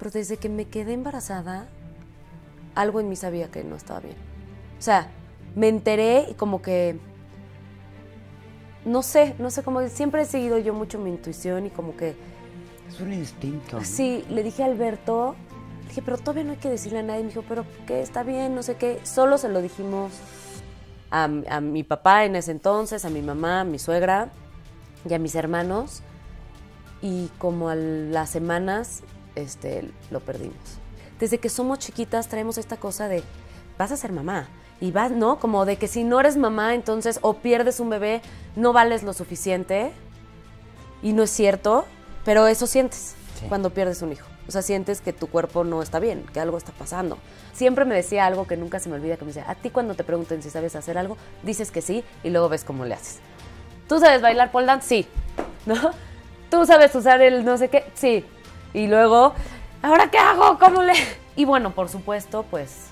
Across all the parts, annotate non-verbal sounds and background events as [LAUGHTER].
Pero desde que me quedé embarazada, algo en mí sabía que no estaba bien. O sea, me enteré y como que... No sé, no sé, cómo. que siempre he seguido yo mucho mi intuición y como que... Es un instinto. Sí, le dije a Alberto, le dije, pero todavía no hay que decirle a nadie. Me dijo, pero ¿qué? Está bien, no sé qué. Solo se lo dijimos a, a mi papá en ese entonces, a mi mamá, a mi suegra y a mis hermanos. Y como a las semanas este, lo perdimos. Desde que somos chiquitas traemos esta cosa de, vas a ser mamá. Y vas, ¿no? Como de que si no eres mamá, entonces o pierdes un bebé, no vales lo suficiente. Y no es cierto, pero eso sientes cuando pierdes un hijo. O sea, sientes que tu cuerpo no está bien, que algo está pasando. Siempre me decía algo que nunca se me olvida, que me decía, a ti cuando te pregunten si sabes hacer algo, dices que sí y luego ves cómo le haces. ¿Tú sabes bailar pole dance? Sí. [LAUGHS] ¿No? ¿Tú sabes usar el no sé qué? Sí. Y luego, ¿ahora qué hago? ¿Cómo le...? Y bueno, por supuesto, pues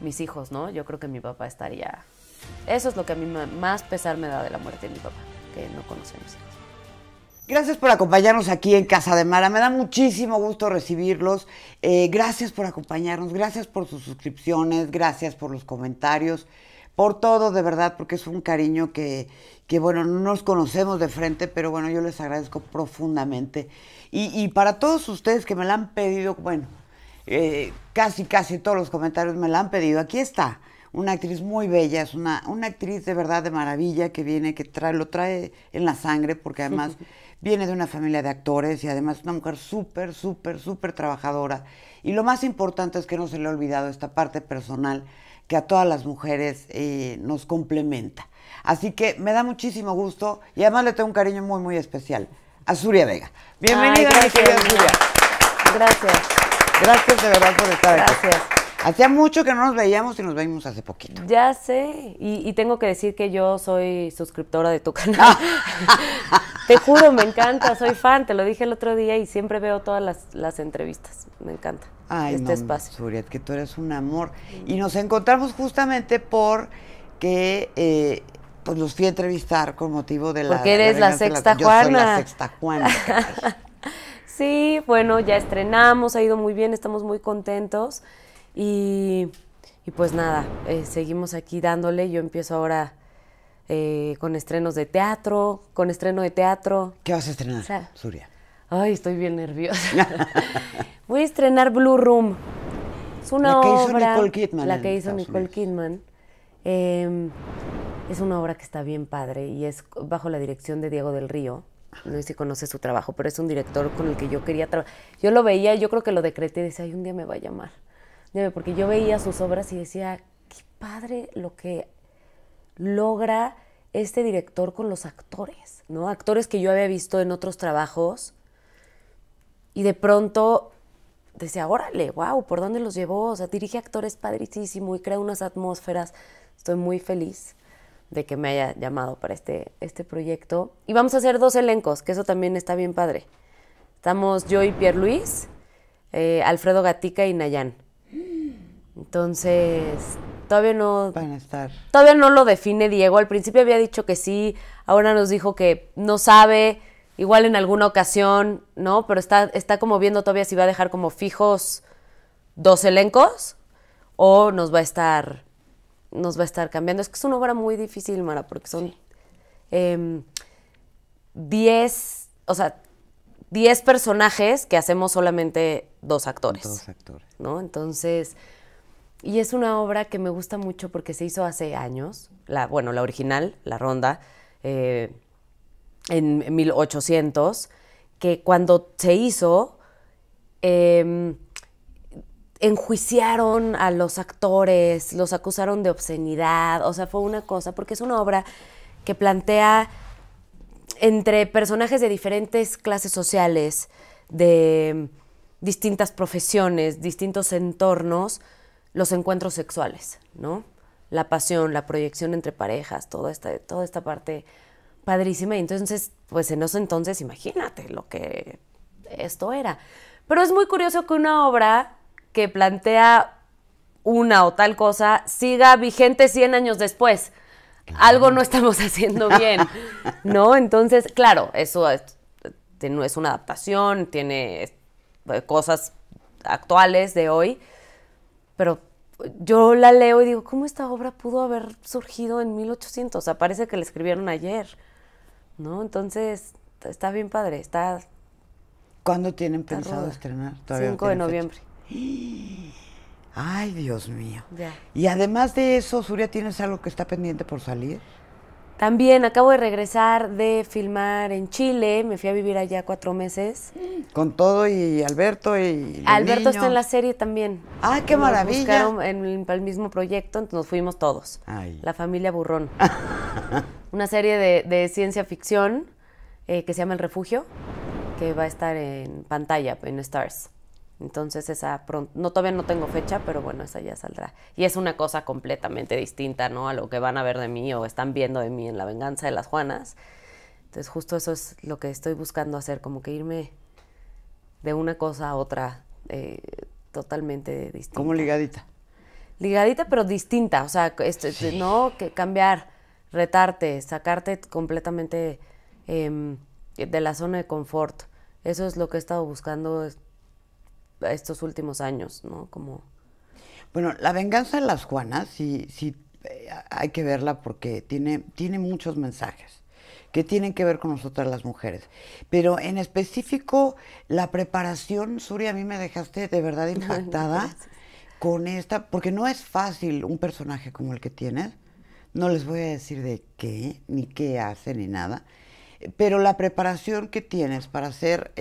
mis hijos, ¿no? Yo creo que mi papá estaría... Eso es lo que a mí más pesar me da de la muerte de mi papá, que no conocemos mis Gracias por acompañarnos aquí en Casa de Mara. Me da muchísimo gusto recibirlos. Eh, gracias por acompañarnos, gracias por sus suscripciones, gracias por los comentarios por todo, de verdad, porque es un cariño que, bueno, no nos conocemos de frente, pero bueno, yo les agradezco profundamente. Y, para todos ustedes que me la han pedido, bueno, eh, casi, casi todos los comentarios me la han pedido, aquí está. Una actriz muy bella, es una, actriz de verdad de maravilla que viene, que trae, lo trae en la sangre, porque además [LAUGHS] viene de una familia de actores y además es una mujer súper, súper, súper trabajadora. Y lo más importante es que no se le ha olvidado esta parte personal que a todas las mujeres eh, nos complementa. Así que me da muchísimo gusto y además le tengo un cariño muy, muy especial. a Azuria Vega. Bienvenida, gracias, Gracias. Gracias de verdad por estar aquí. Gracias. Hacía mucho que no nos veíamos y nos veíamos hace poquito. Ya sé, y, y tengo que decir que yo soy suscriptora de tu canal. [LAUGHS] te juro, me encanta, soy fan, te lo dije el otro día y siempre veo todas las, las entrevistas, me encanta. Ay, este no, espacio. que tú eres un amor. Y nos encontramos justamente porque que eh, pues, los fui a entrevistar con motivo de la. Porque eres la, sexta Juana. Yo soy la sexta Juana. [LAUGHS] sí, bueno, ya estrenamos, ha ido muy bien, estamos muy contentos. Y, pues nada, eh, seguimos aquí dándole. Yo empiezo ahora eh, con estrenos de teatro, con estreno de teatro. ¿Qué vas a estrenar, o Ay, estoy bien nerviosa. [LAUGHS] Voy a estrenar Blue Room. Es una la que obra, hizo Nicole Kidman. La que hizo Nicole Kidman. Em, es una obra que está bien padre y es bajo la dirección de Diego del Río. No sé si conoce su trabajo, pero es un director con el que yo quería trabajar. Yo lo veía, yo creo que lo decreté, y decía, ay, un día me va a llamar. Porque yo veía sus obras y decía, qué padre lo que logra este director con los actores, ¿no? Actores que yo había visto en otros trabajos y de pronto decía, órale, wow, ¿por dónde los llevó? O sea, dirige actores padricísimo y crea unas atmósferas. Estoy muy feliz de que me haya llamado para este, este proyecto. Y vamos a hacer dos elencos, que eso también está bien padre. Estamos yo y Pierre Luis, eh, Alfredo Gatica y Nayan. Entonces, todavía no. Van a estar. Todavía no lo define Diego. Al principio había dicho que sí, ahora nos dijo que no sabe igual en alguna ocasión, ¿no? Pero está, está como viendo todavía si va a dejar como fijos dos elencos o nos va a estar, nos va a estar cambiando. Es que es una obra muy difícil, Mara, porque son 10, em, o sea, 10 personajes que hacemos solamente dos actores. Dos actores. ¿No? Entonces, y es una obra que me gusta mucho porque se hizo hace años, la, bueno, la original, La Ronda, eh, en 1800, que cuando se hizo, em, enjuiciaron a los actores, los acusaron de obscenidad, o sea, fue una cosa, porque es una obra que plantea entre personajes de diferentes clases sociales, de em, distintas profesiones, distintos entornos, los encuentros sexuales, ¿no? La pasión, la proyección entre parejas, toda esta, toda esta parte Padrísima. Y entonces, pues en ese entonces, imagínate lo que esto era. Pero es muy curioso que una obra que plantea una o tal cosa siga vigente 100 años después. Algo no estamos [LAUGHS] haciendo bien, ¿no? Entonces, claro, eso es, eh, es una adaptación, tiene eh, cosas actuales de hoy, pero yo la leo y digo, ¿cómo esta obra pudo haber surgido en 1800? O sea, parece que la escribieron ayer. ¿no? Entonces, está bien padre, está... ¿Cuándo tienen pensado estrenar? 5 de noviembre. [GASPS] Ay, Dios mío. Y además de eso, Suria, ¿tienes algo que está pendiente por salir? También acabo de regresar de filmar en Chile, me fui a vivir allá cuatro meses. Con todo y Alberto y... Alberto está en la serie también. Ah, qué nos maravilla. en el, mismo proyecto, entonces nos fuimos todos. La familia Burrón. [LAUGHS] Una serie de, ciencia ficción eh, que se llama El Refugio, que va a estar en pantalla, en Stars. Entonces esa pronto, no, todavía no tengo fecha, pero bueno, esa ya saldrá. Y es una cosa completamente distinta, ¿no? A lo que van a ver de mí o están viendo de mí en La Venganza de las Juanas. Entonces justo eso es lo que estoy buscando hacer, como que irme de una cosa a otra eh, totalmente distinta. Como ligadita. Ligadita, pero distinta, o sea, este, ¿no? Que cambiar, retarte, sacarte completamente em, de la zona de confort. Eso es lo que he estado buscando estos últimos años, ¿no? Como... Bueno, la venganza de las Juanas, sí, sí eh, hay que verla porque tiene, tiene muchos mensajes que tienen que ver con nosotras las mujeres. Pero en específico, la preparación, Suri, a mí me dejaste de verdad [LAUGHS] impactada con esta, porque no es fácil un personaje como el que tienes. No les voy a decir de qué, ni qué hace, ni nada. Pero la preparación que tienes para ser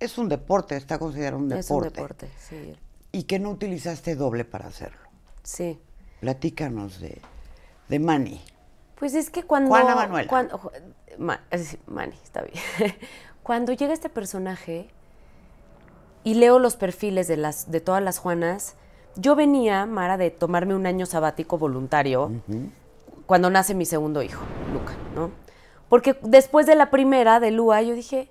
es un deporte, está considerado un deporte. Es un deporte, sí. Y que no utilizaste doble para hacerlo. Sí. Platícanos de, de Manny. Pues es que cuando... Juana Manuel. Cuando, está bien. [LAUGHS] cuando llega este personaje y leo los perfiles de, las, de todas las Juanas, yo venía, Mara, de tomarme un año sabático voluntario cuando nace mi segundo hijo, Luca, ¿no? Porque después de la primera, de Lua, yo dije,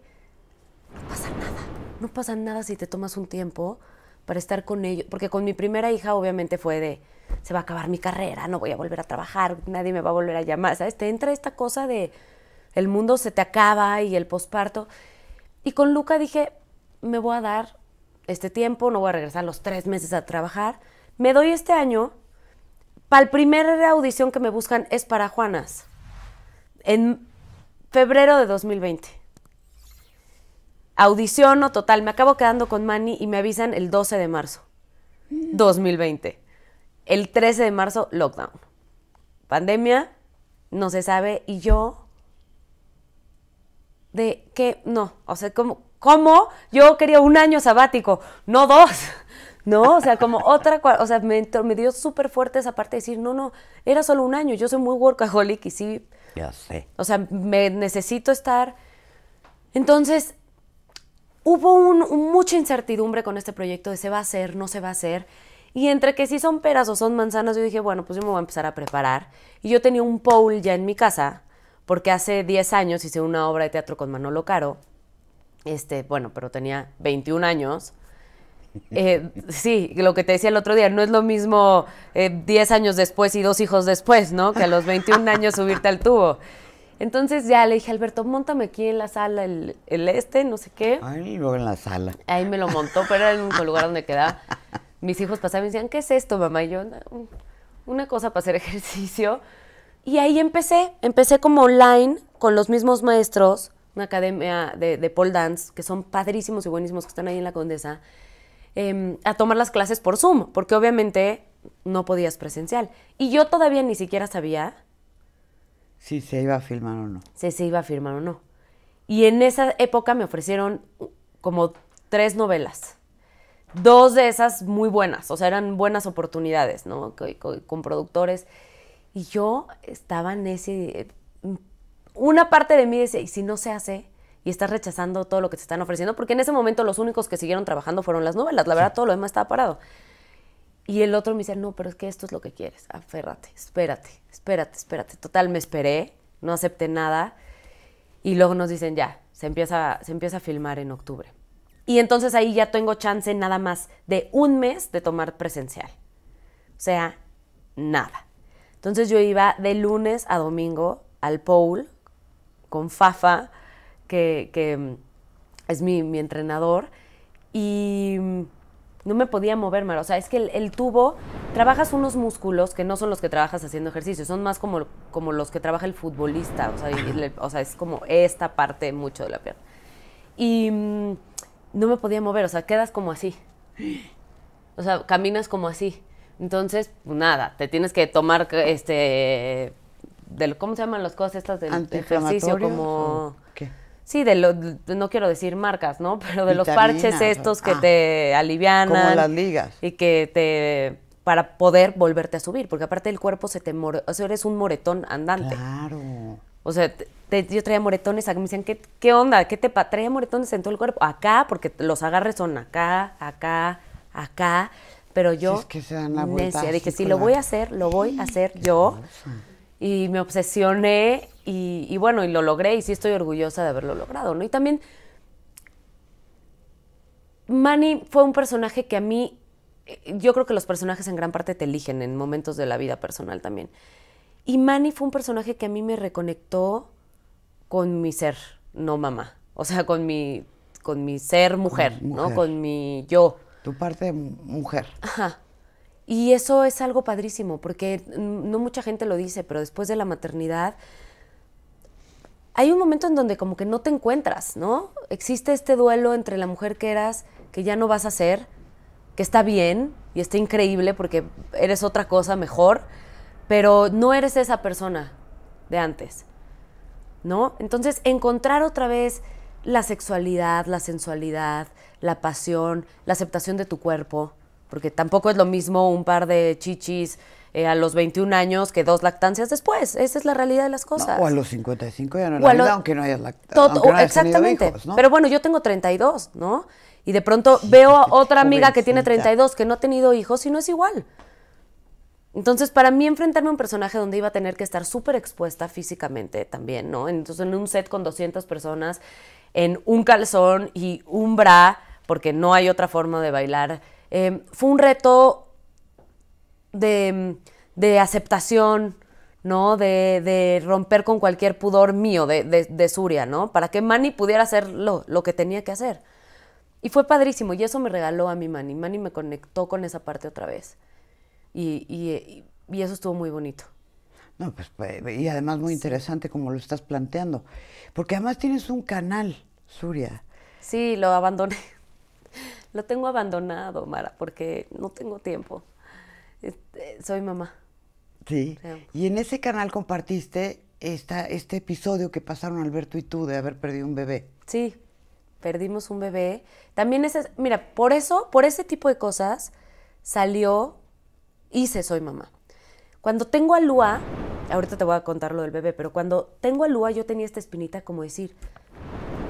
no pasa nada si te tomas un tiempo para estar con ellos, porque con mi primera hija obviamente fue de, se va a acabar mi carrera, no voy a volver a trabajar, nadie me va a volver a llamar, ¿sabes? Te entra esta cosa de, el mundo se te acaba y el posparto. Y con Luca dije, me voy a dar este tiempo, no voy a regresar los tres meses a trabajar, me doy este año, para el primer audición que me buscan es para Juanas, en febrero de 2020. Audiciono total, me acabo quedando con Manny y me avisan el 12 de marzo, 2020. El 13 de marzo, lockdown. Pandemia, no se sabe, y yo de ¿qué? no, o sea, como cómo yo quería un año sabático, no dos. [LAUGHS] No, o sea, como otra, o sea, me, me dio súper fuerte esa parte de decir, no, no, era solo un año, yo soy muy workaholic y sí. Ya sé. O sea, me necesito estar. Entonces, hubo mucha incertidumbre con este proyecto de se va a hacer, no se va a hacer. Y entre que si son peras o son manzanas, yo dije, bueno, pues yo me voy a empezar a preparar. Y yo tenía un pole ya en mi casa, porque hace 10 años hice una obra de teatro con Manolo Caro. Este, bueno, pero tenía 21 años. Eh, [LAUGHS] sí, lo que te decía el otro día, no es lo mismo eh, 10 años después y dos hijos después, ¿no? Que a los 21 años subirte al tubo. Entonces ya le dije, Alberto, montame aquí en la sala, el, este, no sé qué. Ay, luego en la sala. Ahí me lo montó, pero era el único lugar donde quedaba. [LAUGHS] Mis hijos pasaban y decían, ¿qué es esto, mamá? Y yo, una cosa para hacer ejercicio. Y ahí empecé, empecé como online con los mismos maestros, una academia de, de pole dance, que son padrísimos y buenísimos, que están ahí en la Condesa, em, a tomar las clases por Zoom, porque obviamente no podías presencial. Y yo todavía ni siquiera sabía si se iba a firmar o no. Si se iba a firmar o no. Y en esa época me ofrecieron uh, como tres novelas. Dos de esas muy buenas, o sea, eran buenas oportunidades, ¿no? Con, productores. Y yo estaba en ese... Mm, una parte de mí decía, ¿y si no se hace? Y estás rechazando todo lo que te están ofreciendo, porque en ese momento los únicos que siguieron trabajando fueron las novelas, la verdad todo lo demás estaba parado. Y el otro me dice, no, pero es que esto es lo que quieres, aférrate, espérate, espérate, espérate. Total, me esperé, no acepté nada. Y luego nos dicen, ya, se empieza, se empieza a filmar en octubre. Y entonces ahí ya tengo chance nada más de un mes de tomar presencial. O sea, nada. Entonces yo iba de lunes a domingo al Paul con Fafa, que, es mi, mi entrenador, y no me podía mover, O sea, es que el, tubo, trabajas unos músculos que no son los que trabajas haciendo ejercicio, son más como, como los que trabaja el futbolista. O sea, [LAUGHS] o sea, es como esta parte mucho de la pierna. Y mm, no me podía mover, o sea, quedas como así. O sea, caminas como así. Entonces, pues nada, te tienes que tomar este del, ¿cómo se llaman las cosas estas del ejercicio? Como. ¿Qué? Sí, de lo, no quiero decir marcas, ¿no? [LAUGHS] Pero de los parches estos que ah, te alivianan. Como las ligas. Y que te para poder volverte a subir, porque aparte el cuerpo se te o sea, eres un moretón andante. Claro. O sea, yo traía moretones, me decían, ¿qué, onda? ¿Qué te Traía moretones en todo el cuerpo, acá, porque los agarres son acá, acá, acá, pero yo, es que se dan la vuelta dije, si lo voy a hacer, lo voy a hacer yo y me obsesioné y, bueno, y lo logré y sí estoy orgullosa de haberlo logrado, ¿no? Y también Manny fue un personaje que a mí, eh, yo creo que los personajes en gran parte te eligen en momentos de la vida personal también. Y Manny fue un personaje que a mí me reconectó con mi ser, no mamá, o sea, con mi, con mi ser mujer, mujer. ¿no? Con mi yo. Tu parte mujer. Ajá. Y eso es algo padrísimo, porque no mucha gente lo dice, pero después de la maternidad hay un momento en donde como que no te encuentras, ¿no? Existe este duelo entre la mujer que eras, que ya no vas a ser, que está bien y está increíble porque eres otra cosa mejor, pero no eres esa persona de antes, ¿no? Entonces, encontrar otra vez la sexualidad, la sensualidad, la pasión, la aceptación de tu cuerpo, porque tampoco es lo mismo un par de chichis eh, a los 21 años que dos lactancias después. Esa es la realidad de las cosas. o a los 55 ya no aunque no hayas lactado. exactamente. Pero bueno, yo tengo 32, ¿no? Y de pronto veo a [LAUGHS] otra amiga que tiene 32 que no ha tenido hijos y no es igual. Entonces, para mí enfrentarme a un personaje donde iba a tener que estar súper expuesta físicamente también, ¿no? Entonces, en un set con 200 personas, en un calzón y un bra, porque no hay otra forma de bailar Em, fue un reto de, aceptación, ¿no? De, de, romper con cualquier pudor mío de, de, Suria, ¿no? Para que Manny pudiera hacer lo, que tenía que hacer. Y fue padrísimo, y eso me regaló a mi Manny. Manny me conectó con esa parte otra vez. Y, y, eso estuvo muy bonito. No, pues, y además muy interesante como lo estás planteando. Porque además tienes un canal, Suria. Sí, lo abandoné lo tengo abandonado, Mara, porque no tengo tiempo. Este, soy mamá. Sí. Y en ese canal compartiste este episodio que pasaron Alberto y tú de haber perdido un bebé. Sí, perdimos un bebé. También ese, mira, por eso, por ese tipo de cosas salió, hice Soy Mamá. Cuando tengo a Lua, ahorita te voy a contar lo del bebé, pero cuando tengo a Lua yo tenía esta espinita como decir,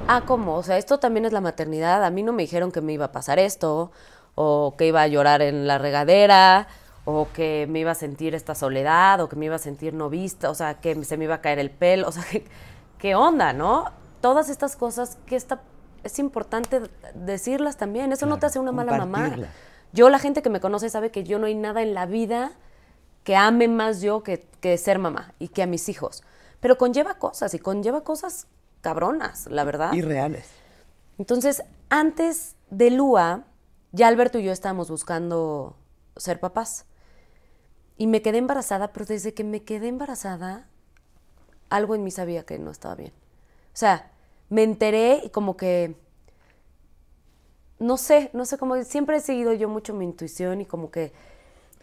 ah, ¿cómo? O sea, esto también es la maternidad, a mí no me dijeron que me iba a pasar esto, o que iba a llorar en la regadera, o que me iba a sentir esta soledad, o que me iba a sentir no vista, o sea, que se me iba a caer el pelo, o sea, [LAUGHS] ¿qué, onda, no? Todas estas cosas que está, es importante decirlas también, eso no te hace una mala mamá. Yo, la gente que me conoce sabe que yo no hay nada en la vida que ame más yo que, que ser mamá y que a mis hijos. Pero conlleva cosas y conlleva cosas cabronas, la verdad. Irreales. Entonces, antes de Lua, ya Alberto y yo estábamos buscando ser papás. Y me quedé embarazada, pero desde que me quedé embarazada, algo en mí sabía que no estaba bien. O sea, me enteré y como que, no sé, no sé, cómo... siempre he seguido yo mucho mi intuición y como que...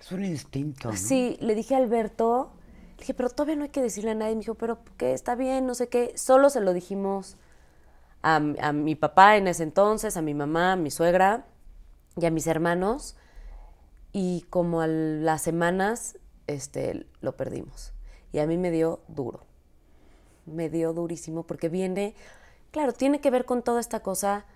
Es un instinto. Sí, le dije a Alberto, le dije, pero todavía no hay que decirle a nadie. Me dijo, pero ¿qué? Está bien, no sé qué. Solo se lo dijimos a, mi papá en ese entonces, a mi mamá, a mi suegra y a mis hermanos. Y como a las semanas, este, lo perdimos. Y a mí me dio duro. Me dio durísimo porque viene, claro, tiene que ver con toda esta cosa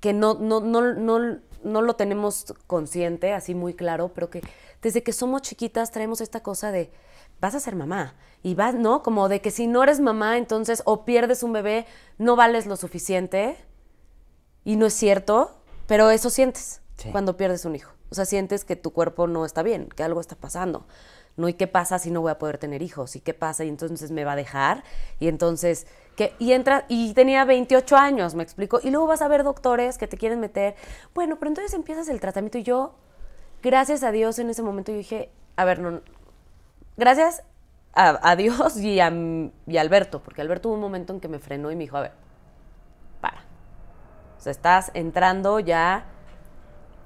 que no, no, no, no lo tenemos consciente, así muy claro, pero que desde que somos chiquitas traemos esta cosa de vas a ser mamá y vas, ¿no? Como de que si no eres mamá, entonces o pierdes un bebé, no vales lo suficiente y no es cierto, pero eso sientes cuando pierdes un hijo. O sea, sientes que tu cuerpo no está bien, que algo está pasando. ¿no? ¿Y qué pasa si no voy a poder tener hijos? ¿Y qué pasa? Y entonces me va a dejar. Y entonces y entra y tenía 28 años, me explico. Y luego vas a ver doctores que te quieren meter. Bueno, pero entonces empiezas el tratamiento y yo, gracias a Dios en ese momento yo dije, a ver, no, gracias a, Dios y a, y Alberto, porque Alberto hubo un momento en que me frenó y me dijo, a ver, para. O sea, estás entrando ya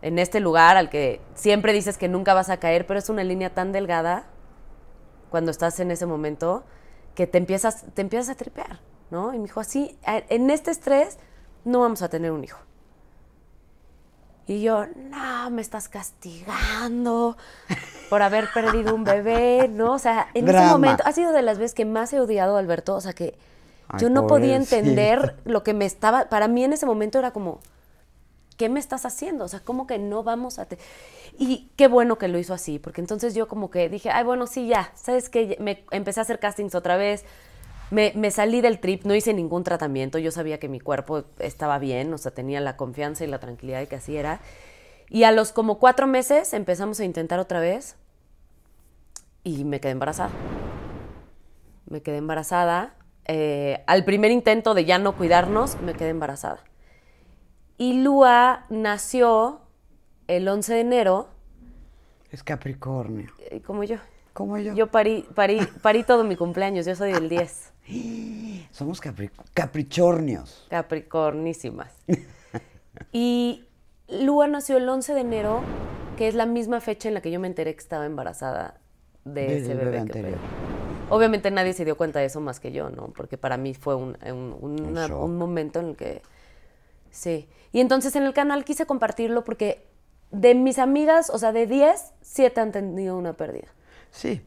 en este lugar al que siempre dices que nunca vas a caer, pero es una línea tan delgada cuando estás en ese momento que te empiezas, te empiezas a tripear. ¿no? Y me dijo, así, en este estrés no vamos a tener un hijo. Y yo, no, me estás castigando por haber [LAUGHS] perdido un bebé, ¿no? O sea, en ese momento ha sido de las veces que más he odiado a Alberto, o sea que yo no podía entender lo que me estaba, para mí en ese momento era como, ¿qué me estás haciendo? O sea, ¿cómo que no vamos a... Te... Y qué bueno que lo hizo así, porque entonces yo como que dije, ay, bueno, sí, ya, ¿sabes qué? Me empecé a hacer castings otra vez, me, salí del trip, no hice ningún tratamiento, yo sabía que mi cuerpo estaba bien, o sea, tenía la confianza y la tranquilidad de que así era. Y a los como cuatro meses empezamos a intentar otra vez y me quedé embarazada. Me quedé embarazada. Eh, al primer intento de ya no cuidarnos, me quedé embarazada. Y Lua nació el 11 de enero. Es Capricornio. Eh, como yo. Como yo. Yo parí, parí, parí todo mi cumpleaños, yo soy del 10. [GASPS] Somos capricornios, caprichornios. Capricornísimas. y Lua nació el 11 de enero, que es la misma fecha en la que yo me enteré que estaba embarazada de ese bebé, que Obviamente nadie se dio cuenta de eso más que yo, ¿no? Porque para mí fue un, momento en el que... Sí. Y entonces en el canal quise compartirlo porque de mis amigas, o sea, de 10, 7 han tenido una pérdida. Sí.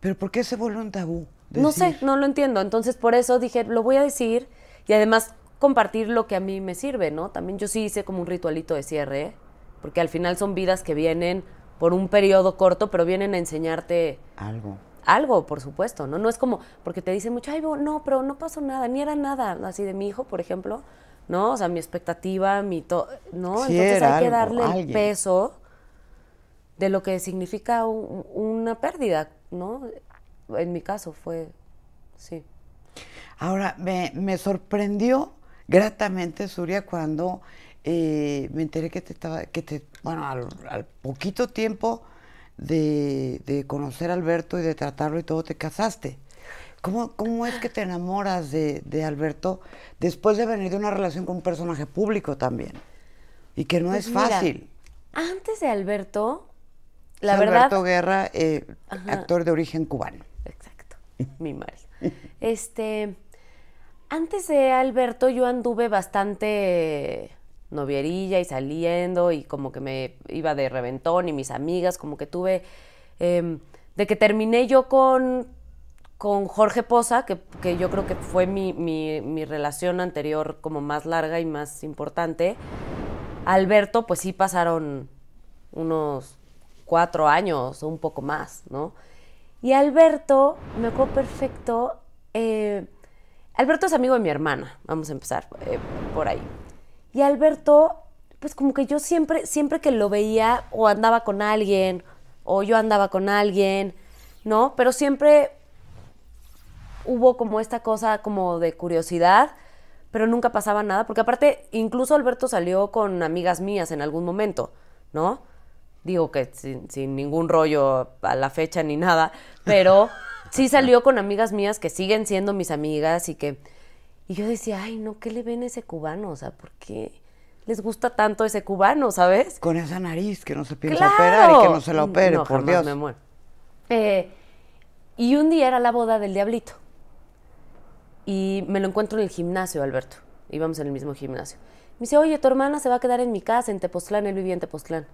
Pero ¿por qué se volvió un tabú? No sé, no lo entiendo. Entonces por eso dije, lo voy a decir y además compartir lo que a mí me sirve, ¿no? También yo sí hice como un ritualito de cierre, porque al final son vidas que vienen por un periodo corto, pero vienen a enseñarte algo. Algo, por supuesto, ¿no? No es como, porque te dicen mucho, ay, no, pero no pasó nada, ni era nada, así de mi hijo, por ejemplo, ¿no? O sea, mi expectativa, mi todo, ¿no? Entonces hay que darle el peso de lo que significa una pérdida, ¿no? en mi caso fue, sí. Ahora, me, me sorprendió gratamente, Suria, cuando eh, me enteré que te estaba, que te, bueno, al, poquito tiempo de, conocer a Alberto y de tratarlo y todo, te casaste. ¿Cómo, cómo es que te enamoras de, Alberto después de venir de una relación con un personaje público también? Y que no pues es fácil. antes de Alberto, la verdad. Alberto Guerra, eh, actor de origen cubano. [LAUGHS] Mi mal. Este, antes de Alberto yo anduve bastante novierilla y saliendo y como que me iba de reventón y mis amigas, como que tuve, em, de que terminé yo con, con Jorge Poza, que, yo creo que fue mi, mi, mi relación anterior como más larga y más importante. Alberto, pues sí pasaron unos cuatro años o un poco más, ¿no? Y Alberto, me acuerdo perfecto, eh, Alberto es amigo de mi hermana, vamos a empezar eh, por ahí. Y Alberto, pues como que yo siempre, siempre que lo veía o andaba con alguien, o yo andaba con alguien, ¿no? Pero siempre hubo como esta cosa como de curiosidad, pero nunca pasaba nada, porque aparte incluso Alberto salió con amigas mías en algún momento, ¿no? digo que sin, ningún rollo a la fecha ni nada, pero sí salió con amigas mías que siguen siendo mis amigas y que... Y yo decía, ay, no, ¿qué le ven a ese cubano? O sea, ¿por qué les gusta tanto ese cubano, sabes? Con esa nariz que no se piensa operar y que no se la opere, por Dios. Eh, y un día era la boda del Diablito. Y me lo encuentro en el gimnasio, Alberto. Íbamos en el mismo gimnasio. Me dice, oye, tu hermana se va a quedar en mi casa, en Tepoztlán. Él vivía en Tepoztlán.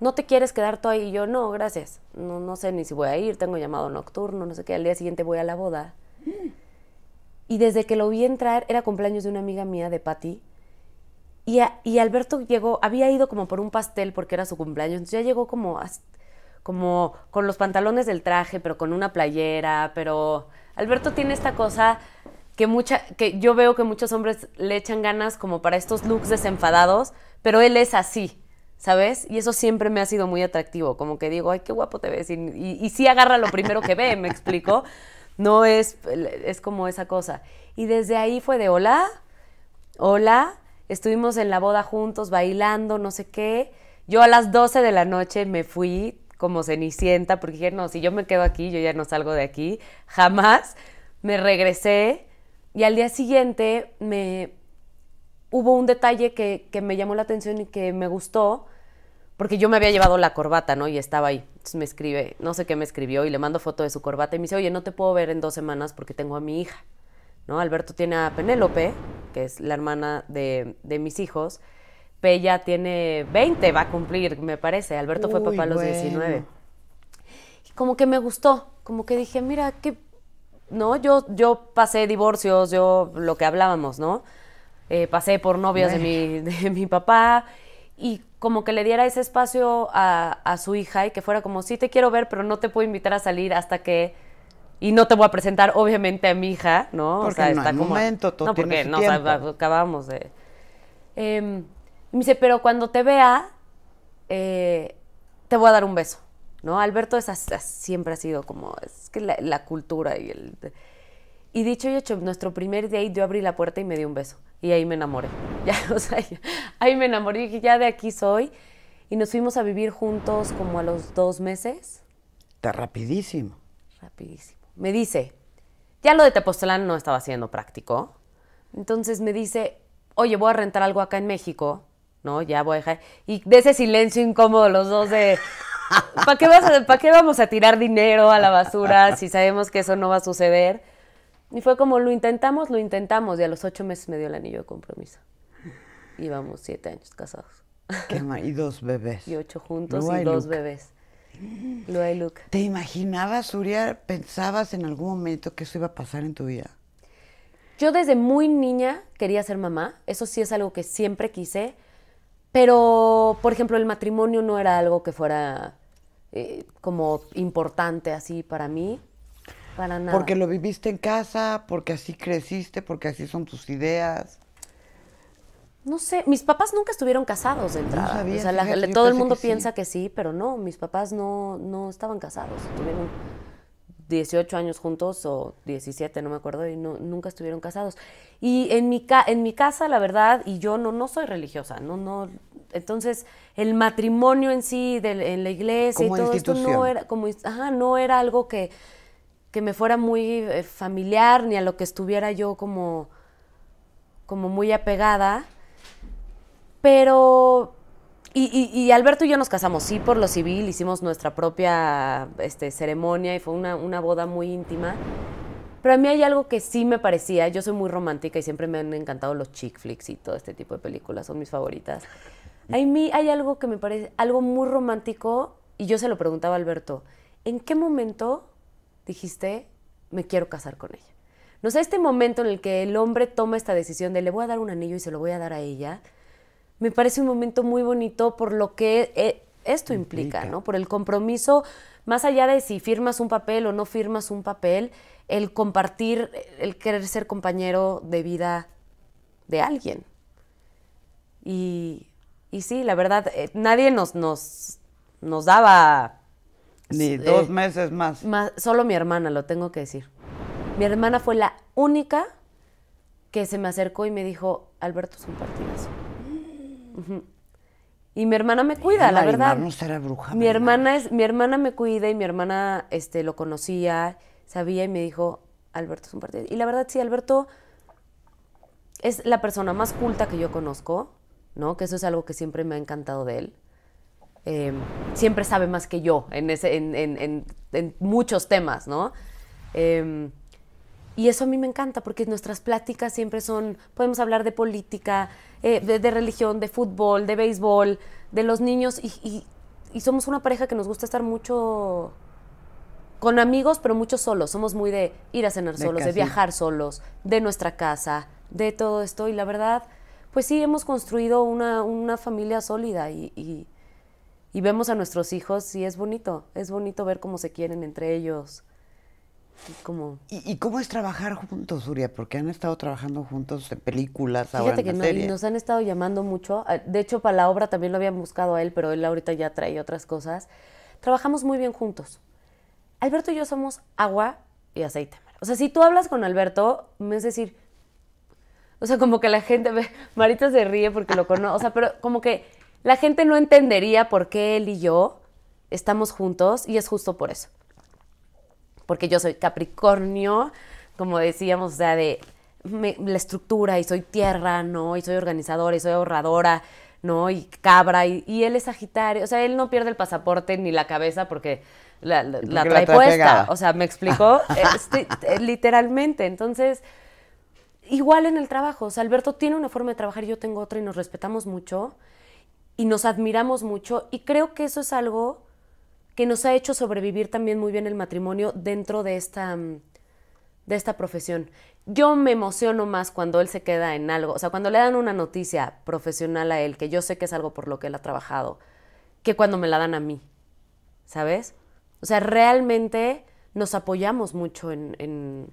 ¿no te quieres quedar tú ahí? Y yo, no, gracias. No, no sé ni si voy a ir, tengo llamado nocturno, no sé qué. Al día siguiente voy a la boda. Y desde que lo vi entrar, era cumpleaños de una amiga mía, de Patty. Y, y Alberto llegó, había ido como por un pastel porque era su cumpleaños. Entonces ya llegó como, como con los pantalones del traje, pero con una playera. Pero Alberto tiene esta cosa que, mucha, que yo veo que muchos hombres le echan ganas como para estos looks desenfadados, pero él es así. ¿sabes? Y eso siempre me ha sido muy atractivo, como que digo, ay, qué guapo te ves, y, sí agarra lo primero que ve, me explico, no es, es como esa cosa. Y desde ahí fue de, hola, hola, estuvimos en la boda juntos, bailando, no sé qué, yo a las 12 de la noche me fui como cenicienta, porque dije, no, si yo me quedo aquí, yo ya no salgo de aquí, jamás, me regresé, y al día siguiente me, hubo un detalle que, me llamó la atención y que me gustó, porque yo me había llevado la corbata, ¿no? Y estaba ahí. Entonces me escribe, no sé qué me escribió, y le mando foto de su corbata y me dice, oye, no te puedo ver en dos semanas porque tengo a mi hija, ¿no? Alberto tiene a Penélope, que es la hermana de, mis hijos. Pella tiene 20, va a cumplir, me parece. Alberto fue papá a los 19. Y como que me gustó, como que dije, mira, que... No, yo, yo pasé divorcios, yo lo que hablábamos, ¿no? Eh, pasé por novias de, mi, papá y como que le diera ese espacio a, su hija y que fuera como, sí te quiero ver, pero no te puedo invitar a salir hasta que... Y no te voy a presentar, obviamente, a mi hija, ¿no? Porque o sea, está como... momento, No, porque no, acabamos de... Em, me dice, pero cuando te vea, eh, te voy a dar un beso, ¿no? Alberto siempre ha sido como, es que la, la cultura y el... Y dicho y hecho, nuestro primer date yo abrí la puerta y me dio un beso. Y ahí me enamoré. [LAUGHS] Ya, o sea, ahí me enamoré. Y dije, ya de aquí soy. Y nos fuimos a vivir juntos como a los dos meses. Está rapidísimo. Rapidísimo. Me dice, ya lo de Tepoztlán no estaba siendo práctico. Entonces me dice, oye, voy a rentar algo acá en México. No, ya voy a dejar. Y de ese silencio incómodo los dos de, [LAUGHS] ¿para qué, vas ¿para qué vamos a tirar dinero a la basura si sabemos que eso no va a suceder? Y fue como, lo intentamos, lo intentamos. Y a los ocho meses me dio el anillo de compromiso. Íbamos siete años casados. y dos bebés. Y ocho juntos y, dos bebés. Lo y Luca. ¿Te imaginabas, Uria, pensabas en algún momento que eso iba a pasar en tu vida? Yo desde muy niña quería ser mamá. Eso sí es algo que siempre quise. Pero, por ejemplo, el matrimonio no era algo que fuera eh, como importante así para mí. Porque lo viviste en casa, porque así creciste, porque así son tus ideas. No sé, mis papás nunca estuvieron casados de entrada. todo el mundo piensa que sí, pero no, mis papás no, no estaban casados. Tuvieron 18 años juntos o 17, no me acuerdo, y nunca estuvieron casados. Y en mi, en mi casa, la verdad, y yo no, no soy religiosa, no, no. Entonces, el matrimonio en sí, en la iglesia y todo esto no era, como, no era algo que que me fuera muy eh, familiar ni a lo que estuviera yo como, como muy apegada. Pero y, Alberto y yo nos casamos, sí, por lo civil, hicimos nuestra propia este, ceremonia y fue una, una, boda muy íntima. Pero a mí hay algo que sí me parecía, yo soy muy romántica y siempre me han encantado los chick flicks y todo este tipo de películas, son mis favoritas. A mí hay algo que me parece, algo muy romántico, y yo se lo preguntaba a Alberto, ¿en qué momento dijiste, me quiero casar con ella. No sé, este momento en el que el hombre toma esta decisión de le voy a dar un anillo y se lo voy a dar a ella, me parece un momento muy bonito por lo que eh, esto implica, ¿no? Por el compromiso, más allá de si firmas un papel o no firmas un papel, el compartir, el querer ser compañero de vida de alguien. Y, y sí, la verdad, eh, nadie nos, nos, nos daba ni dos eh, meses más. Solo mi hermana, lo tengo que decir. Mi hermana fue la única que se me acercó y me dijo, Alberto es un partidazo. Y mi hermana me cuida, la, verdad. No bruja. Mi hermana es, mi hermana me cuida y mi hermana este, lo conocía, sabía y me dijo, Alberto es un partido. Y la verdad, sí, Alberto es la persona más culta que yo conozco, ¿no? Que eso es algo que siempre me ha encantado de él. Em, siempre sabe más que yo en, ese, en, muchos temas, ¿no? Em, y eso a mí me encanta porque nuestras pláticas siempre son, podemos hablar de política, eh, de, religión, de fútbol, de béisbol, de los niños y, somos una pareja que nos gusta estar mucho con amigos, pero mucho solos. Somos muy de ir a cenar solos, de viajar solos, de nuestra casa, de todo esto. Y la verdad, pues sí, hemos construido una, familia sólida y y vemos a nuestros hijos y es bonito, es bonito ver cómo se quieren entre ellos. Como... ¿Y, cómo es trabajar juntos, Uria? Porque han estado trabajando juntos en películas, Fíjate ahora en que nos han estado llamando mucho. Ah, de hecho, para la obra también lo habían buscado a él, pero él ahorita ya trae otras cosas. Trabajamos muy bien juntos. Alberto y yo somos agua y aceite. O sea, si tú hablas con Alberto, me es decir, o sea, como que la gente, ve. Marita se ríe porque lo conoce, o sea, pero como que la gente no entendería por qué él y yo estamos juntos y es justo por eso. Porque yo soy Capricornio, como decíamos, o sea, de la estructura y soy tierra, ¿no? Y soy organizadora y soy ahorradora, ¿no? Y cabra, y, él es Sagitario, o sea, él no pierde el pasaporte ni la cabeza porque la, trae, puesta, o sea, me explicó [LAUGHS] este, eh, literalmente, entonces... Igual en el trabajo, o sea, Alberto tiene una forma de trabajar, yo tengo otra y nos respetamos mucho y nos admiramos mucho y creo que eso es algo que nos ha hecho sobrevivir también muy bien el matrimonio dentro de esta, mm, de esta profesión. Yo me emociono más cuando él se queda en algo, o sea, cuando le dan una noticia profesional a él, que yo sé que es algo por lo que él ha trabajado, que cuando me la dan a mí, ¿sabes? O sea, realmente nos apoyamos mucho en,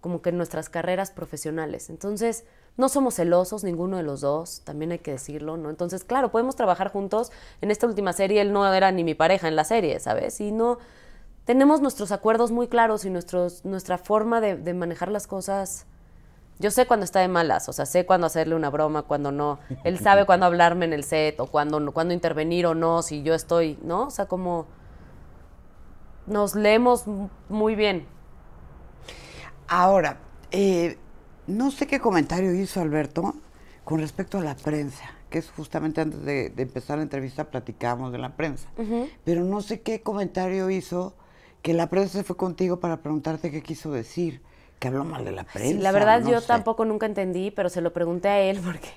como que en nuestras carreras profesionales. Entonces, no somos celosos ninguno de los dos, también hay que decirlo, ¿no? Entonces, claro, podemos trabajar juntos. En esta última serie él no era ni mi pareja en la serie, ¿sabes? Y no tenemos nuestros acuerdos muy claros y nuestra forma de, manejar las cosas. Yo sé cuando está de malas, o sea, sé cuándo hacerle una broma, cuando no. Él sabe [LAUGHS] cuándo hablarme en el set o cuándo, cuándo intervenir o no, si yo estoy, ¿no? O sea, como nos leemos muy bien. Ahora, eh, no sé qué comentario hizo Alberto con respecto a la prensa, que es justamente antes de, empezar la entrevista platicábamos de la prensa, pero no sé qué comentario hizo que la prensa se fue contigo para preguntarte qué quiso decir, que habló mal de la prensa. la verdad yo tampoco nunca entendí, pero se lo pregunté a él [LAUGHS] porque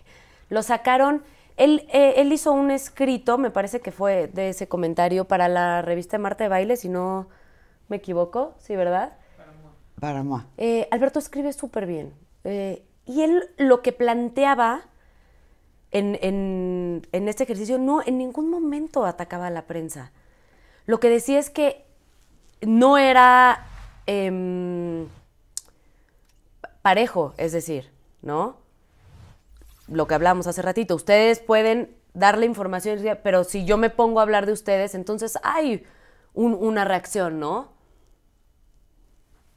lo sacaron. Él, eh, él, hizo un escrito, me parece que fue de ese comentario, para la revista Marta de Baile, si no me equivoco, ¿sí, verdad? Para Moa. Eh, Alberto escribe súper bien. Eh, y él lo que planteaba en, este ejercicio, no, en ningún momento atacaba a la prensa. Lo que decía es que no era em, parejo, es decir, ¿no? Lo que hablamos hace ratito, ustedes pueden darle información, pero si yo me pongo a hablar de ustedes, entonces hay una reacción, ¿no?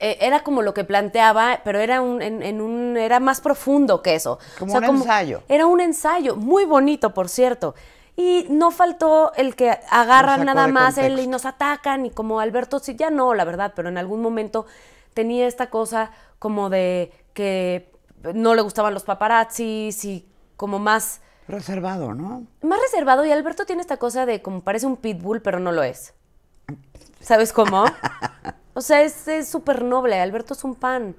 Eh, era como lo que planteaba, pero era un, en, un, era más profundo que eso. Como un ensayo. Era un ensayo, muy bonito, por cierto. Y no faltó el que agarra nada más él y nos atacan, y como Alberto, sí, ya no, la verdad, pero en algún momento tenía esta cosa como de que no le gustaban los paparazzis y como más... Reservado, ¿no? Más reservado y Alberto tiene esta cosa de como parece un pitbull, pero no lo es. ¿Sabes cómo? [LAUGHS] O sea, es súper noble. Alberto es un pan.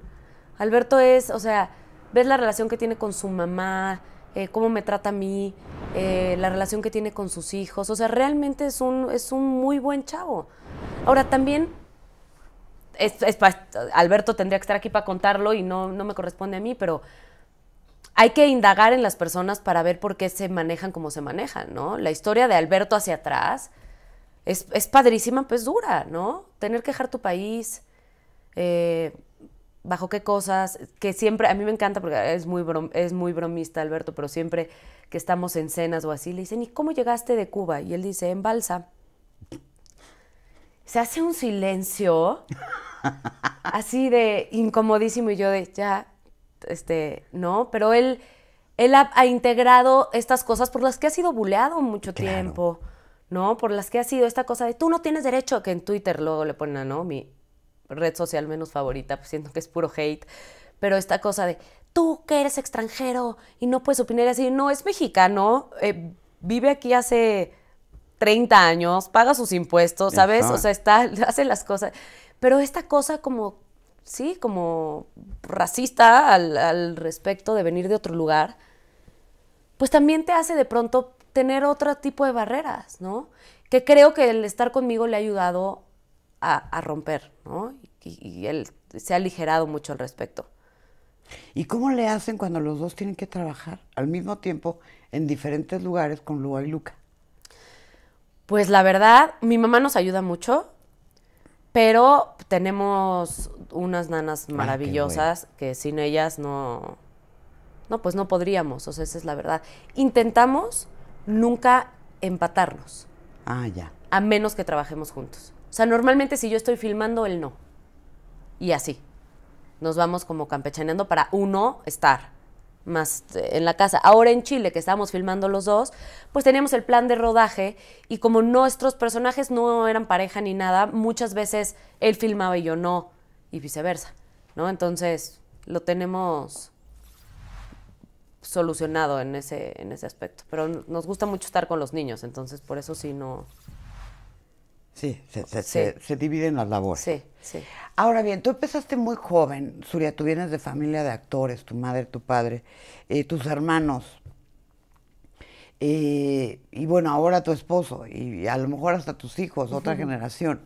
Alberto es, o sea, ves la relación que tiene con su mamá, eh, cómo me trata a mí, eh, la relación que tiene con sus hijos. O sea, realmente es un, es un muy buen chavo. Ahora, también, Alberto tendría que estar aquí para contarlo y no, no me corresponde a mí, pero hay que indagar en las personas para ver por qué se manejan como se manejan, ¿no? La historia de Alberto hacia atrás es, es padrísima, pues dura, ¿no? Tener que dejar tu país, eh, bajo qué cosas, que siempre, a mí me encanta porque es muy, es muy bromista Alberto, pero siempre que estamos en cenas o así, le dicen, ¿y cómo llegaste de Cuba? Y él dice, en balsa. Se hace un silencio [LAUGHS] así de incomodísimo y yo de, ya, este, no, pero él, él ha, integrado estas cosas por las que ha sido buleado mucho tiempo. ¿no? Por las que ha sido esta cosa de tú no tienes derecho, que en Twitter luego le ponen a, ¿no? Mi red social menos favorita, pues siento que es puro hate, pero esta cosa de tú que eres extranjero y no puedes opinar así, no, es mexicano, eh, vive aquí hace 30 años, paga sus impuestos, ¿sabes? O sea, está, [LAUGHS] hace las cosas, pero esta cosa como, sí, como racista al respecto de venir de otro lugar, pues también te hace de pronto tener otro tipo de barreras, ¿no? Que creo que el estar conmigo le ha ayudado a, romper, ¿no? Y, él se ha aligerado mucho al respecto. ¿Y cómo le hacen cuando los dos tienen que trabajar al mismo tiempo en diferentes lugares con Lua y Luca? Pues la verdad, mi mamá nos ayuda mucho, pero tenemos unas nanas ah, maravillosas que sin ellas no, no, pues no podríamos, o sea, esa es la verdad. Intentamos nunca empatarnos. Ah, ya. A menos que trabajemos juntos. O sea, normalmente si yo estoy filmando, él no. Y así. Nos vamos como campechaneando para uno estar más eh, en la casa. Ahora en Chile, que estábamos filmando los dos, pues teníamos el plan de rodaje y como nuestros personajes no eran pareja ni nada, muchas veces él filmaba y yo no, y viceversa, ¿no? Entonces, lo tenemos solucionado en ese, en ese aspecto. Pero nos gusta mucho estar con los niños, entonces por eso sí no... Sí, se, dividen las labores. Sí, sí. Ahora bien, tú empezaste muy joven, Surya, tú vienes de familia de actores, tu madre, tu padre, eh, tus hermanos, eh, y bueno, ahora tu esposo, y a lo mejor hasta tus hijos, otra generación.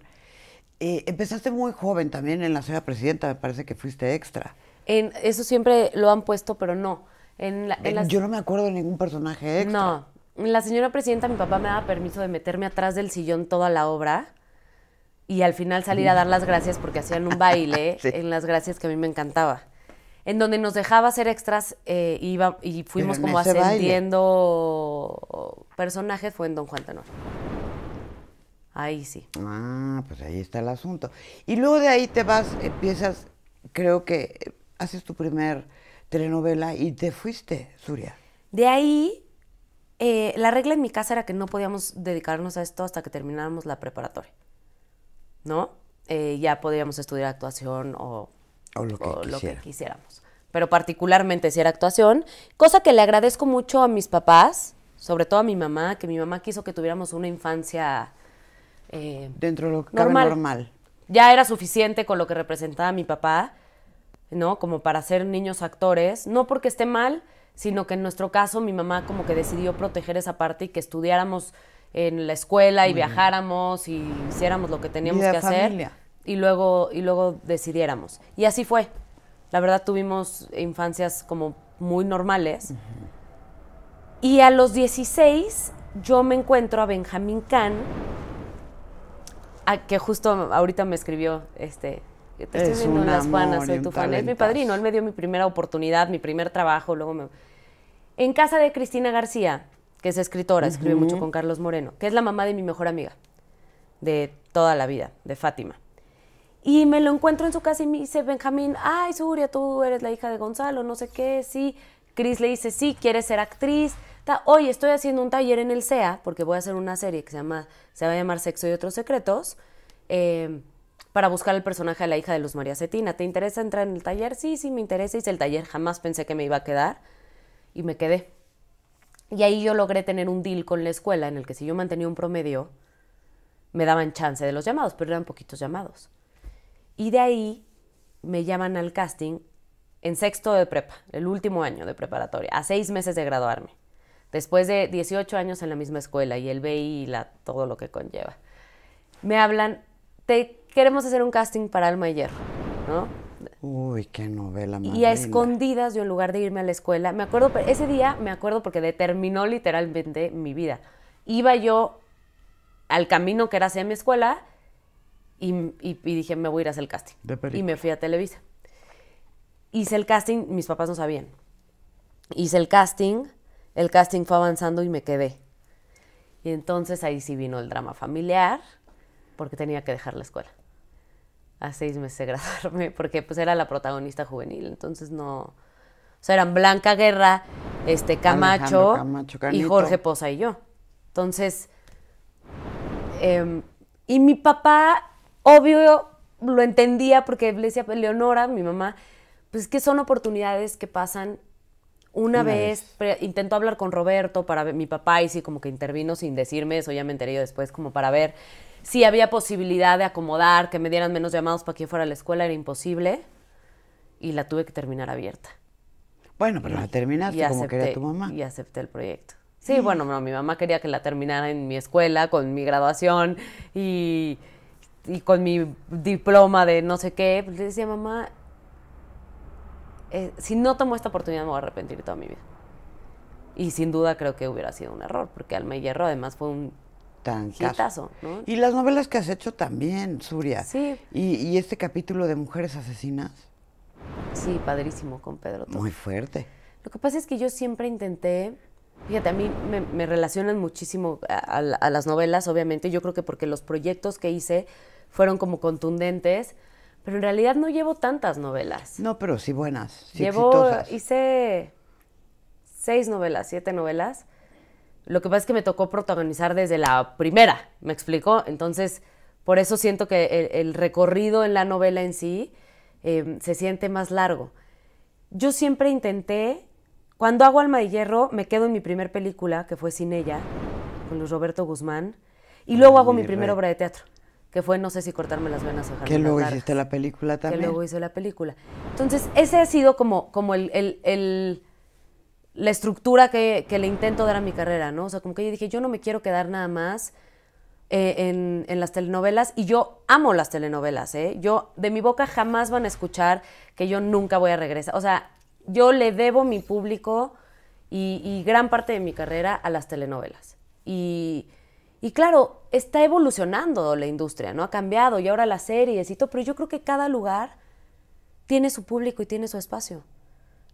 Eh, empezaste muy joven también en la ciudad presidenta, me parece que fuiste extra. En, eso siempre lo han puesto, pero no. Eh, yo no me acuerdo de ningún personaje extra. No. La señora presidenta, mi papá me daba permiso de meterme atrás del sillón toda la obra y al final salir a dar las gracias porque hacían un baile [LAUGHS] en las gracias que a mí me encantaba. En donde nos dejaba hacer extras eh, y fuimos como ascendiendo personajes fue en Don Juan Tenor. Ahí sí. Ah, pues ahí está el asunto. Y luego de ahí te vas, empiezas, creo que eh, haces tu primer telenovela y te fuiste, Zuria. De ahí, eh, la regla en mi casa era que no podíamos dedicarnos a esto hasta que termináramos la preparatoria, ¿no? Eh, ya podíamos estudiar actuación o, lo, que quisiéramos. Pero particularmente si era actuación, cosa que le agradezco mucho a mis papás, sobre todo a mi mamá, que mi mamá quiso que tuviéramos una infancia... Eh, Dentro de lo normal. Ya era suficiente con lo que representaba mi papá ¿no? Como para ser niños actores, no porque esté mal, sino que en nuestro caso mi mamá como que decidió proteger esa parte y que estudiáramos en la escuela y viajáramos y hiciéramos lo que teníamos que hacer y luego y luego decidiéramos. Y así fue. La verdad tuvimos infancias como muy normales. Y a los 16 yo me encuentro a Benjamín Khan, a que justo ahorita me escribió este es viendo soy eh, tu fan. Es mi padrino, él me dio mi primera oportunidad, mi primer trabajo, luego En casa de Cristina García, que es escritora, escribió escribe mucho con Carlos Moreno, que es la mamá de mi mejor amiga de toda la vida, de Fátima. Y me lo encuentro en su casa y me dice, Benjamín, ay, Suria, tú eres la hija de Gonzalo, no sé qué, sí. Cris le dice, sí, quieres ser actriz. Hoy estoy haciendo un taller en el SEA, porque voy a hacer una serie que se, llama, se va a llamar Sexo y otros secretos. Eh, para buscar el personaje de la hija de Luz María Cetina. ¿Te interesa entrar en el taller? Sí, sí, me interesa. Hice el taller, jamás pensé que me iba a quedar y me quedé. Y ahí yo logré tener un deal con la escuela en el que si yo mantenía un promedio, me daban chance de los llamados, pero eran poquitos llamados. Y de ahí me llaman al casting en sexto de prepa, el último año de preparatoria, a seis meses de graduarme, después de 18 años en la misma escuela y el BI y todo lo que conlleva. Me hablan, te queremos hacer un casting para Alma y ¿no? Uy, qué novela Y a escondidas, yo en lugar de irme a la escuela, me acuerdo, ese día me acuerdo porque determinó literalmente mi vida. Iba yo al camino que era hacia mi escuela y, dije, me voy a ir a hacer el casting. De y me fui a Televisa. Hice el casting, mis papás no sabían. Hice el casting, el casting fue avanzando y me quedé. Y entonces ahí sí vino el drama familiar, porque tenía que dejar la escuela a seis meses de graduarme, [LAUGHS] porque pues era la protagonista juvenil, entonces no... O sea, eran Blanca Guerra, este Camacho, y Jorge Poza y yo. Entonces, em, y mi papá, obvio, lo entendía porque le decía pues, Leonora, mi mamá, pues que son oportunidades que pasan una, vez, vez. intentó hablar con Roberto para ver, mi papá y sí como que intervino sin decirme eso, ya me enteré yo después como para ver si había posibilidad de acomodar, que me dieran menos llamados para que fuera a la escuela, era imposible. Y la tuve que terminar abierta. Bueno, pero la terminaste como quería tu mamá. Y acepté el proyecto. Sí, bueno, mi mamá quería que la terminara en mi escuela, con mi graduación y, con mi diploma de no sé qué. Le decía, mamá, eh, si no tomo esta oportunidad me voy a arrepentir toda mi vida. Y sin duda creo que hubiera sido un error, porque Alma y Hierro además fue un y las novelas que has hecho también, Suria. Sí. Y, este capítulo de Mujeres Asesinas. Sí, padrísimo con Pedro. Muy fuerte. Lo que pasa es que yo siempre intenté, fíjate, a mí me, relacionan muchísimo a, las novelas, obviamente, yo creo que porque los proyectos que hice fueron como contundentes, pero en realidad no llevo tantas novelas. No, pero sí buenas. llevo, hice seis novelas, siete novelas lo que pasa es que me tocó protagonizar desde la primera, ¿me explicó? Entonces, por eso siento que el, recorrido en la novela en sí eh, se siente más largo. Yo siempre intenté, cuando hago Alma de Hierro, me quedo en mi primer película, que fue Sin Ella, con Luis Roberto Guzmán, y ah, luego hago mi, primera obra de teatro que fue No sé si cortarme las venas o Que luego hiciste la película también. Que luego hice la película. Entonces, ese ha sido como, como el la estructura que, le intento dar a mi carrera, ¿no? O sea, como que yo dije, yo no me quiero quedar nada más eh, en, las telenovelas y yo amo las telenovelas, ¿eh? Yo, de mi boca jamás van a escuchar que yo nunca voy a regresar. O sea, yo le debo mi público y, gran parte de mi carrera a las telenovelas. Y, y claro, está evolucionando la industria, ¿no? Ha cambiado y ahora las series y todo, pero yo creo que cada lugar tiene su público y tiene su espacio.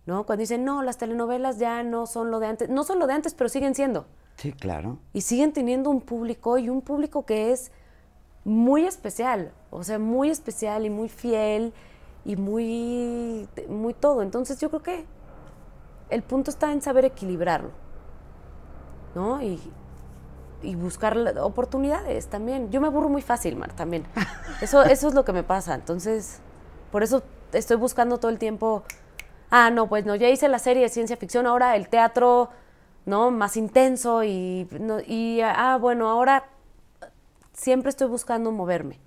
¿no? Cuando dicen, no, las telenovelas ya no son lo de antes, no son lo de antes, pero siguen siendo. Sí, claro. Y siguen teniendo un público y un público que es muy especial, o sea, muy especial y muy fiel y muy, muy todo. Entonces yo creo que el punto está en saber equilibrarlo, ¿no? Y, y buscar oportunidades también. Yo me aburro muy fácil, Mar, también. [LAUGHS] Eso, eso es lo que me pasa. Entonces, por eso estoy buscando todo el tiempo ah, no, pues no, ya hice la serie de ciencia ficción, ahora el teatro, ¿no? Más intenso y, y ah, bueno, ahora siempre estoy buscando moverme.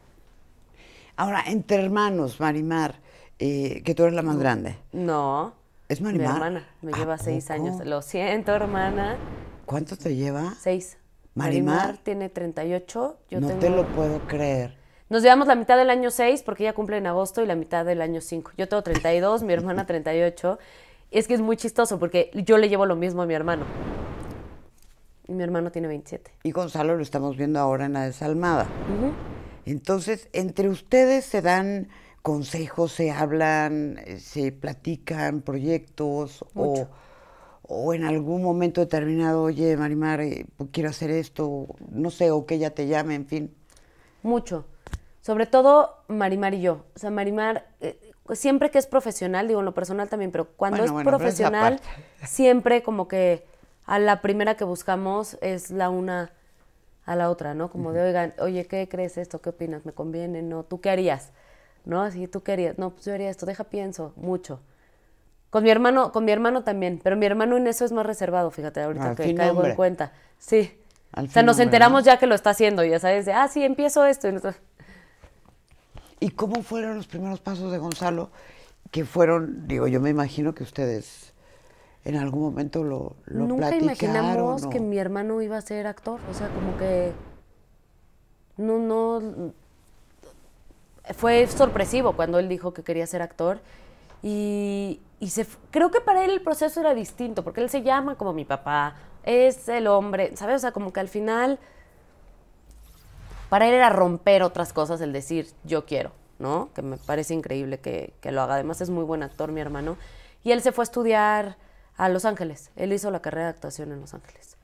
Ahora, entre hermanos, Marimar, eh, que tú eres la más grande. No. ¿Es Marimar? Mi hermana, me lleva seis años. Lo siento, hermana. ¿Cuánto te lleva? Seis. Marimar, Marimar tiene 38. Yo no te lo puedo creer. Nos llevamos la mitad del año 6 porque ella cumple en agosto y la mitad del año 5. Yo tengo 32, mi hermana 38. [LAUGHS] Es que es muy chistoso porque yo le llevo lo mismo a mi hermano. mi hermano tiene 27. Y Gonzalo lo estamos viendo ahora en la desalmada. Entonces, entre ustedes se dan consejos, se hablan, se platican proyectos o, en algún momento determinado, oye, Marimar, eh, quiero hacer esto, no sé, o que ella te llame, en fin. Mucho. Sobre todo Marimar y yo. O sea, Marimar, eh, pues siempre que es profesional, digo en lo personal también, pero cuando es profesional, [LAUGHS] siempre como que a la primera que buscamos es la una a la otra, ¿no? Como de, oigan, oye, ¿qué crees esto? ¿Qué opinas? ¿Me conviene? ¿No? ¿Tú qué harías? ¿No? Así, ¿tú qué harías? No, pues yo haría esto, deja pienso, mucho. Con mi hermano, con mi hermano también, pero mi hermano en eso es más reservado, fíjate, ahorita que caigo en cuenta. Sí. o sea, nos enteramos ya que lo está haciendo, ya sabes, de, ah, sí, empiezo esto. Y nosotros, ¿Y cómo fueron los primeros pasos de Gonzalo? Que fueron, digo, yo me imagino que ustedes en algún momento lo, lo Nunca imaginamos que mi hermano iba a ser actor. O sea, como que. No, no. Fue sorpresivo cuando él dijo que quería ser actor. Y, se, creo que para él el proceso era distinto, porque él se llama como mi papá, es el hombre, ¿sabes? O sea, como que al final para él era romper otras cosas el decir yo quiero, ¿no? Que me parece increíble que, lo haga. Además es muy buen actor mi hermano. Y él se fue a estudiar a Los Ángeles. Él hizo la carrera de actuación en Los Ángeles.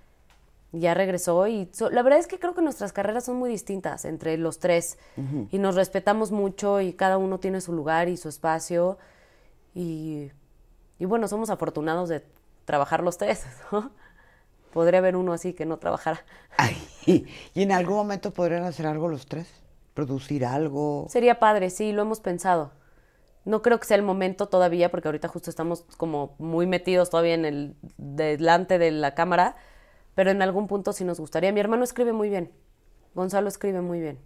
Ya regresó y la verdad es que creo que nuestras carreras son muy distintas entre los tres y nos respetamos mucho y cada uno tiene su lugar y su espacio y, y bueno, somos afortunados de trabajar los tres, [LAUGHS] ¿no? podría haber uno así que no trabajara. [LAUGHS] Ay, ¿Y en algún momento podrían hacer algo los tres? ¿Producir algo? Sería padre, sí, lo hemos pensado. No creo que sea el momento todavía, porque ahorita justo estamos como muy metidos todavía en el delante de la cámara, pero en algún punto sí nos gustaría. Mi hermano escribe muy bien, Gonzalo escribe muy bien.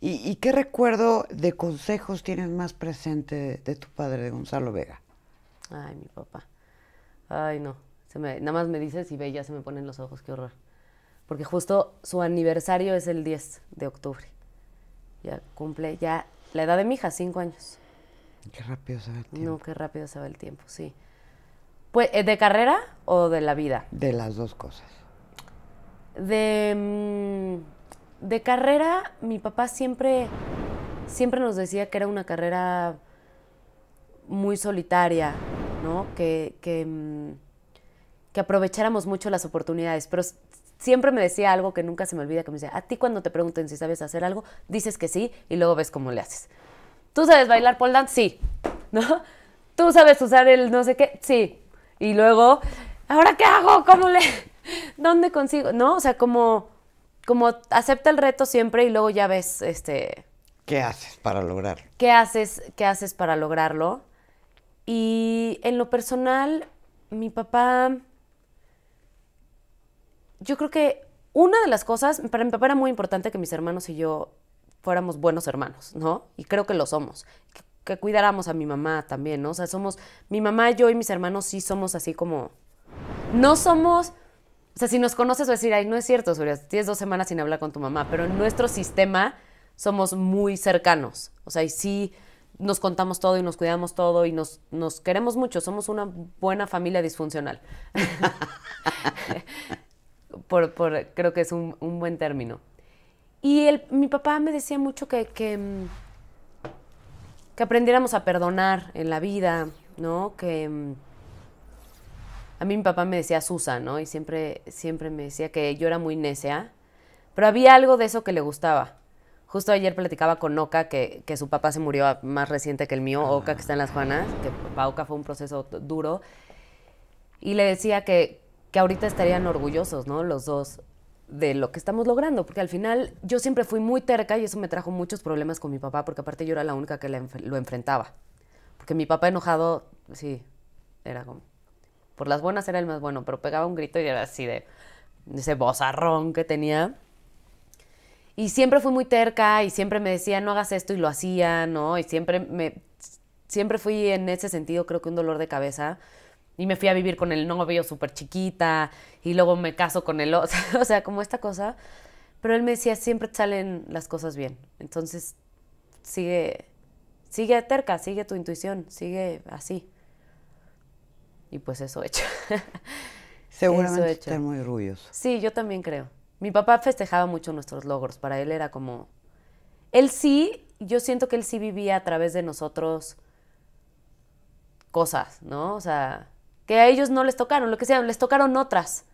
¿Y, qué recuerdo de consejos tienes más presente de tu padre, de Gonzalo Vega? Ay, mi papá. Ay, no se me, nada más me dices y ve, ya se me ponen los ojos, qué horror. Porque justo su aniversario es el 10 de octubre. Ya cumple ya la edad de mi hija, 5 años. Qué rápido se va el tiempo. No, qué rápido se va el tiempo, sí. Pues, eh, ¿De carrera o de la vida? De las dos cosas. De, mm, de carrera, mi papá siempre, siempre nos decía que era una carrera muy solitaria, ¿no? Que, que mm, que aprovecháramos mucho las oportunidades, pero siempre me decía algo que nunca se me olvida, que me decía, a ti cuando te pregunten si sabes hacer algo, dices que sí y luego ves cómo le haces. ¿Tú sabes bailar pole dance? Sí. [LAUGHS] ¿No? ¿Tú sabes usar el no sé qué? Sí. Y luego, ¿ahora qué hago? ¿Cómo le...? [LAUGHS] ¿Dónde consigo? ¿No? O sea, como, como acepta el reto siempre y luego ya ves, este... ¿Qué haces para lograrlo? ¿Qué haces, qué haces para lograrlo? Y en lo personal, mi papá yo creo que una de las cosas, para mi papá era muy importante que mis hermanos y yo fuéramos buenos hermanos, ¿no? Y creo que lo somos. Que, cuidáramos a mi mamá también, ¿no? O sea, somos, mi mamá, yo y mis hermanos sí somos así como, no somos... O sea, si nos conoces, vas a decir, ay, no es cierto, Soria, tienes dos semanas sin hablar con tu mamá, pero en nuestro sistema somos muy cercanos. O sea, y sí nos contamos todo y nos cuidamos todo y nos, nos queremos mucho. Somos una buena familia disfuncional. [LAUGHS] por, creo que es un, buen término. Y mi papá me decía mucho que, mm, que, aprendiéramos a perdonar en la vida, ¿no? Que mm, a mí mi papá me decía Susa, ¿no? Y siempre, siempre me decía que yo era muy necia, pero había algo de eso que le gustaba. Justo ayer platicaba con Oka, que, que su papá se murió más reciente que el mío, Oka que está en Las Juanas, que para Oka fue un proceso duro, y le decía que, que ahorita estarían orgullosos, ¿no? Los dos de lo que estamos logrando, porque al final yo siempre fui muy terca y eso me trajo muchos problemas con mi papá, porque aparte yo era la única que lo enfrentaba. Porque mi papá enojado, sí, era como... Por las buenas era el más bueno, pero pegaba un grito y era así de ese bozarrón que tenía. Y siempre fui muy terca y siempre me decía, no hagas esto y lo hacía, ¿no? Y siempre me... Siempre fui en ese sentido, creo que un dolor de cabeza y me fui a vivir con el novio súper chiquita y luego me caso con el otro, [LAUGHS] o sea, como esta cosa. Pero él me decía, siempre salen las cosas bien. Entonces, sigue, sigue terca, sigue tu intuición, sigue así. Y pues eso hecho. [LAUGHS] Seguramente está muy orgulloso. Sí, yo también creo. Mi papá festejaba mucho nuestros logros. Para él era como... Él sí, yo siento que él sí vivía a través de nosotros cosas, ¿no? O sea, que a ellos no les tocaron, lo que sea, les tocaron otras,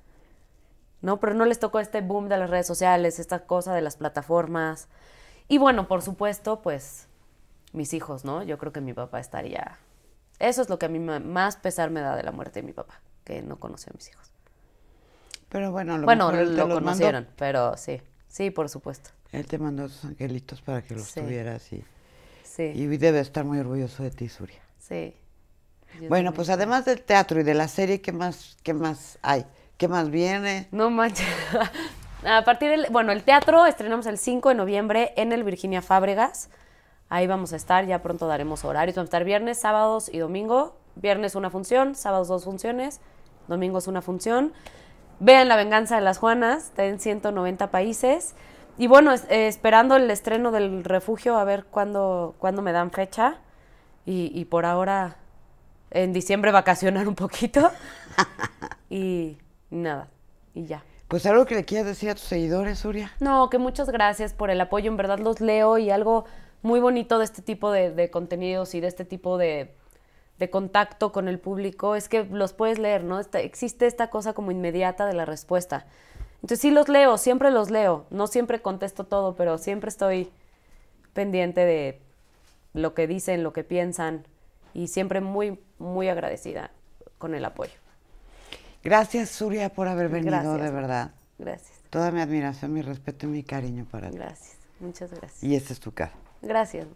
¿no? Pero no les tocó este boom de las redes sociales, esta cosa de las plataformas. Y bueno, por supuesto, pues mis hijos, ¿no? Yo creo que mi papá estaría... Eso es lo que a mí más pesar me da de la muerte de mi papá, que no conoció a mis hijos. Pero bueno, lo bueno, lo conocieron, pero sí, sí, por supuesto. Él te mandó sus angelitos para que los tuvieras y, sí. y debe estar muy orgulloso de ti, Suria. Sí bueno, pues además del teatro y de la serie, ¿qué más, qué más hay? ¿Qué más viene? No manches. [LAUGHS] A partir del, bueno, el teatro estrenamos el 5 de noviembre en el Virginia Fábregas. Ahí vamos a estar, ya pronto daremos horarios. Vamos a estar viernes, sábados y domingo. Viernes una función, sábados dos funciones, domingo es una función. Vean La Venganza de las Juanas, está en 190 países. Y bueno, eh, esperando el estreno del refugio, a ver cuándo, me dan fecha. Y, y por ahora en diciembre vacacionar un poquito. y nada, y ya. Pues algo que le quieras decir a tus seguidores, Uria. No, que muchas gracias por el apoyo. En verdad los leo y algo muy bonito de este tipo de, contenidos y de este tipo de, contacto con el público es que los puedes leer, ¿no? existe esta cosa como inmediata de la respuesta. Entonces sí los leo, siempre los leo. No siempre contesto todo, pero siempre estoy pendiente de lo que dicen, lo que piensan y siempre muy muy agradecida con el apoyo. Gracias, suria por haber venido, de verdad. Gracias. Toda mi admiración, mi respeto y mi cariño para ti. Gracias, muchas gracias. Y esta es tu casa. Gracias.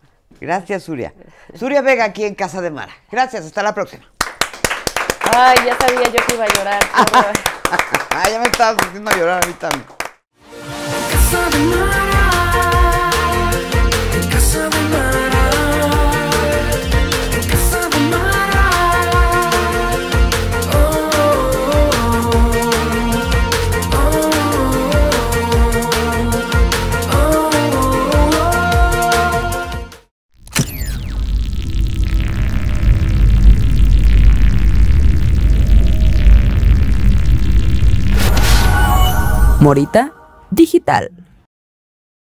Gracias, suria suria Vega aquí en Casa de Mara. Gracias, hasta la próxima. Ay, ya sabía yo que iba a llorar. [LAUGHS] Ay, ya me estabas haciendo llorar ahorita. Casa de ahorita Digital.